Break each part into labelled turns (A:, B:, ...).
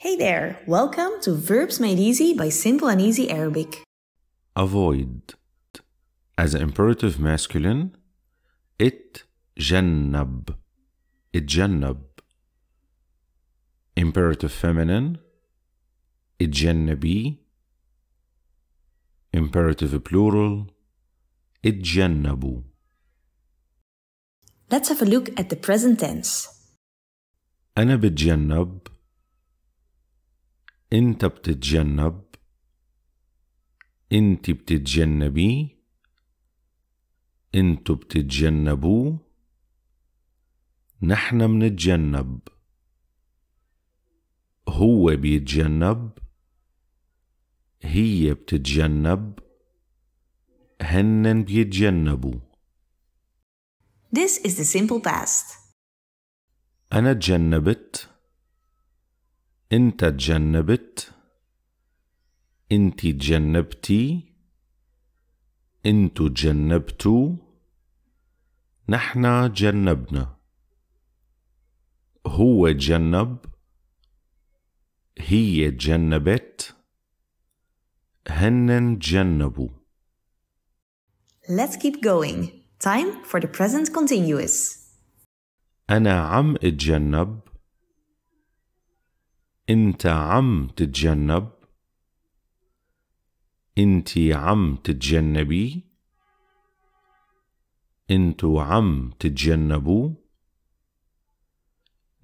A: Hey there, welcome to Verbs Made Easy by Simple and Easy Arabic. Avoid as an imperative masculine, it jannab, it jannab. Imperative feminine, it jannabi. Imperative plural, it jannabu. Let's have a look at the present tense. أنا بتجنب انت بتتجنب انت بتتجنبي انتو بتتجنبوه نحن منتجنب هو بيتجنب هي بتتجنب هنن بيتجنبوا This is the simple past. أنا تجنبت انت تجنبت انت تجنبتي انتو تجنبتو نحن جنبنا هو تجنب هي تجنبت هنن تجنبوا Let's keep going. Time for the present continuous. أنا عم اتجنب انت عم تتجنب انت عم تتجنبي انتو عم تتجنبوا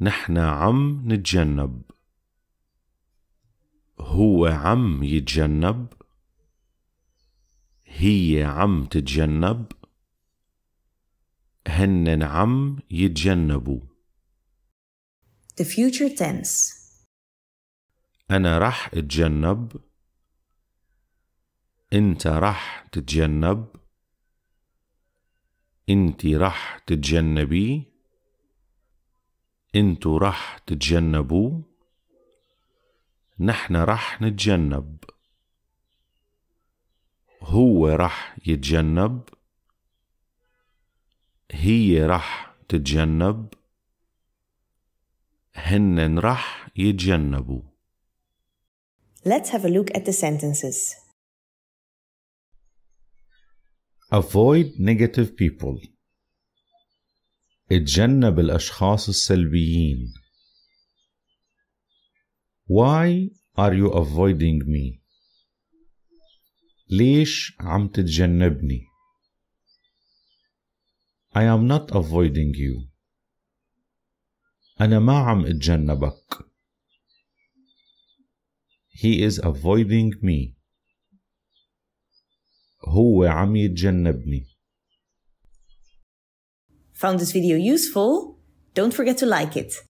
A: نحن عم نتجنب هو عم يتجنب هي عم تتجنب هنن عم يتجنبوا The future tense أنا رح أتجنب أنت رح تتجنب أنت رح تتجنبي أنتو رح تتجنبوا نحن رح نتجنب هو رح يتجنب هي رح تتجنب هنن رح يتجنبوا Let's have a look at the sentences. Avoid negative people. اتجنب الأشخاص السلبيين. Why are you avoiding me? ليش عم تتجنبني؟ I am not avoiding you. أنا ما عم أتجنبك. He is avoiding me. هو عم يتجنبني. Found this video useful? Don't forget to like it.